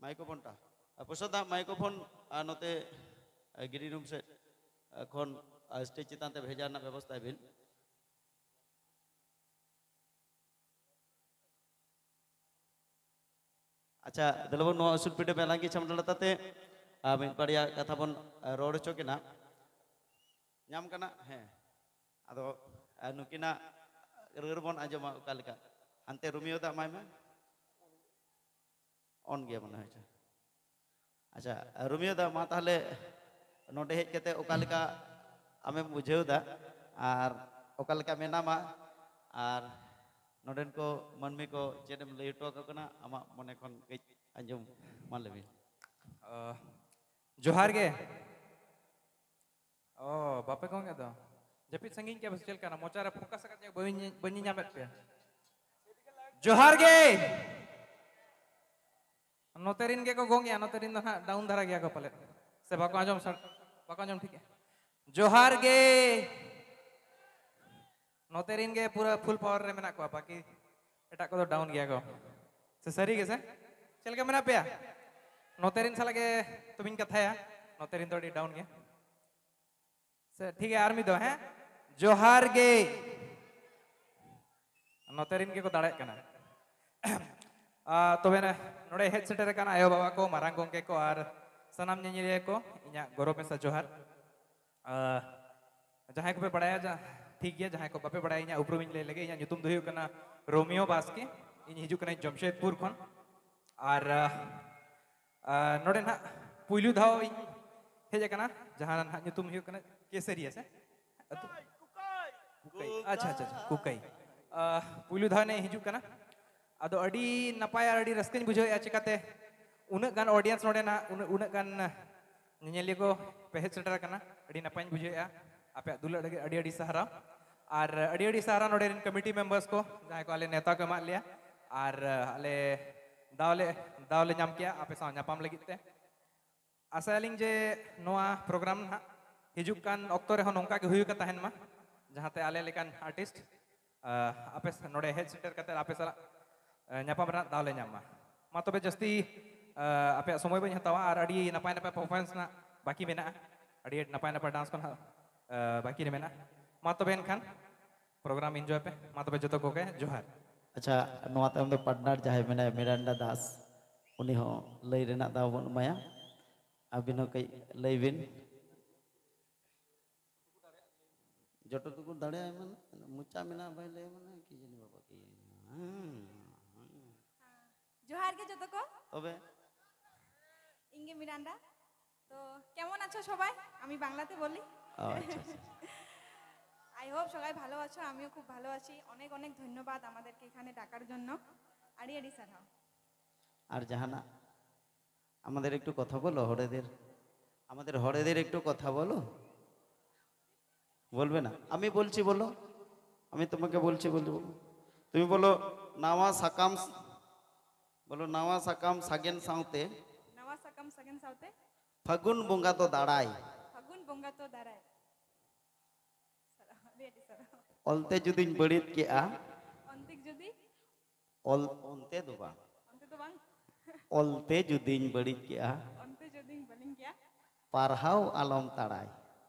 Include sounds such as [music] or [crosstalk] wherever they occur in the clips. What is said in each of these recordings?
microphone ta apusa ah, ta microphone anote ah, ah, green room se ekhon stage chitante bheja na byabostha bin acha delabo no asul pite pelangi chamdalata te amin padia katha bon rod chokina nyam kana he ado nukina rerbon ajama kalika ante rumio ta maima on gaya mana aja. Aja rumio da mata le note hek okalika ame mujeu da ar okalika menama ar noden ko manmi ko jenem le yuto kakuna ama monekon kei anjum man lebi. Eh, Johar ge. Oh, bapak kong ya Jepit sengin kia besel kana mochara puka sakatnya bunyi nyampe pia. Johar ge. Johar ge. नोतेरिन के को गोंगिया नोतेरिन तो हाँ down धरा गया को पले से बाको आजम सर बाको आजम ठीक है जोहार गे नोतेरिन के पूरा फुल पावर रे मेना को आप बाकी इटा को तो डाउन गया को से सरी के चल के मेना पिया नोतेरिन साल के तुम इनका था या नोतेरिन तोड़ी डाउन गया से ठीक है आर्मी दो हैं जोहार गे नोतेरिन के को दाड़े कना तबे हज सेटर आयो बाबा को मारंग गमे को सामिया को इन गौरव मेसा जोहार जहां को बड़ा जा ठीक है जहां को बापे बड़ा उपरूम लै लगे इन दोना रोमियो बास्के हजूँ जमशेदपुर खन और ना ना पुलु दौना जहां ना हूँ केसरिया से अच्छा अच्छा कुकई पुलु दौ हजूँ अदो अड़ी नपाय अड़ी रस्किन बुझो चिकाते उन्हें गन ऑडियंस नोडे ना को पहच सेटर नपाय बुझो आप दुल्हन सारा अड़ी अड़ी और अड़ी अड़ी सहारा नोडे कमिटी मेंबर्स को जहाँ को आले नेता को मार और आले दावले दावले नाम किया आप साथ नापाम लगी थे जे नोआ प्रोग्राम ना हिजुक कान अक्टोर जहाँ ते आले लेकिन आर्टिस्ट आप नोडे हेड सेटर आप Eh, nyapa berat tahu nyama. Mato be jasti eh, apa semua banyak tahu ar adi napa napa performance na baki mana adi napa napa dance kon eh, baki di mana. Mato ben kan program enjoy pe Ma be joto kok johar. Acha nuat em do partner jahe mena Miranda Das. Uni ho lay rena tahu pun maya. abino kay, kai lay bin. Joto tukul dale mana mucha mana? bai lay mana kiki ni. জোহার গে যত তবে ইঙ্গে Miranda তো কেমন আছো সবাই আমি বাংলাতে বলি আই আচ্ছা, হোপ আচ্ছা। [laughs] সবাই ভালো আছো আমিও খুব ভালো আছি অনেক অনেক ধন্যবাদ আমাদেরকে এখানে ডাকার জন্য আরি আরি স্যার আর জাহানা আমাদের একটু কথা বলো হরেদের আমাদের হরেদের একটু কথা বলো বলবে না আমি বলছি বলো আমি তোমাকে বলছি বলবো তুমি বলো নামা সাকাম बोलो नवा साकाम सागेन साउते नवा साकाम सागेन साउते फागुन बोंगा तो दाड़ाई फागुन बोंगा तो दाड़ाई অন্তে যদি বড়িত কে আ অন্তে যদি অল অন্তে তো বাং অন্তে তো বাং অন্তে যদি বড়িত কে আ অন্তে যদি বলিং কে আ পারহাও আলম তাড়াই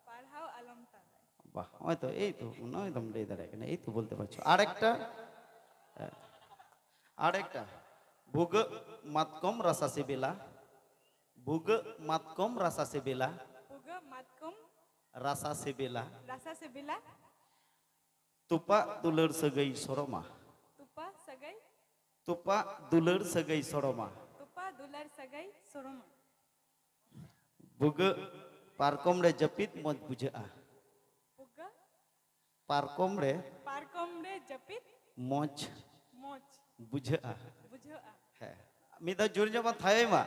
পারহাও আলম তাড়াই বাহ ওই তো এই তো নয় দম দেই দাঁড়ায় কেন এই তো বলতে পারছো আরেকটা আরেকটা Buge matkom rasa sibila. Buge matkom rasa sibila. Buge matkom rasa sibila. Rasa sibila. Tupa dulur segai soroma. Tupa segai. Tupa dulur segai soroma. Tupa dulur segai soroma. Buge parkom re jepit mod buja. Buge parkom re. Parkom re jepit Moj. Moj. Buja. ᱦᱮᱸ ᱢᱤᱫ ᱫᱚ ᱡᱳᱨ ᱧᱚᱜ ᱵᱚᱱ ᱢᱟ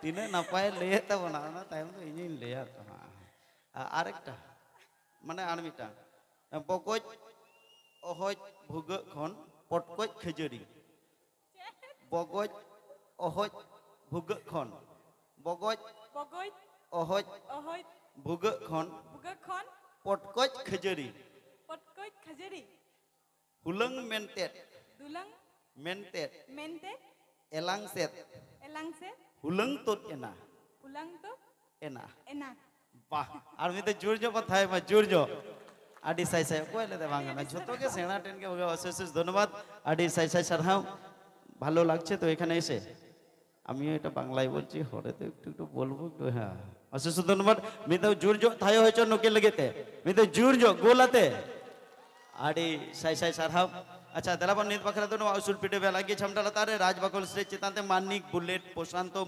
ᱛᱤᱱᱟᱹᱜ ᱱᱟᱯᱟᱭ ᱞᱟᱹᱭᱮᱫ ᱛᱟᱵᱚᱱᱟ ᱚᱱᱟ ᱛᱟᱭᱚᱢ ᱫᱚ ᱤᱧᱤᱧ ᱞᱟᱹᱭᱟ ᱟᱨ ᱮᱠᱴᱟ ᱢᱟᱱᱮ ᱟᱨ ᱢᱤᱫᱴᱟᱝ ᱵᱚᱠᱚᱡ ᱚᱦᱚᱡ ᱵᱷᱩᱜᱟᱹᱜ ᱠᱷᱚᱱ ᱯᱚᱴᱠᱚᱡ ᱠᱷᱟᱹᱡᱟᱹᱲᱤ ᱵᱚᱜᱚᱡ ᱚᱦᱚᱡ ᱵᱷᱩᱜᱟᱹᱜ ᱠᱷᱚᱱ ᱵᱚᱜᱚᱡ ᱵᱚᱜᱚᱡ অহজ অহজ ভুগখন ভুগখন পটকজ খজরি পটকজ খজরি হুলং মেনতে দুলং mentet mentet elangset elangset hulangtot ena hulangtot ena ena বাহ আর মিতে জোরজো কথায় মা জোরজো আডি সাই সাই কইলে দে বাংলা ছোটকে সেনা টেনকে ওকে অশেষ ধন্যবাদ আডি সাই সাই সারহাও ভালো লাগছে তো এখানে এসে আমিও এটা বাংলায় বলছি হরে তো একটু একটু বলবো একটু হ্যাঁ অশেষ ধন্যবাদ মিতে জোরজো থায় হয়েছে নকে লেগেতে মিতে জোরজো গোলাতে আডি সাই সাই সারহাও अच्छा दलापन नीत पाखरा तो सुलपीटे बेला गे छमटा लतारे राजबकल स्टेज चितान ते माननी बुलेट प्रशांत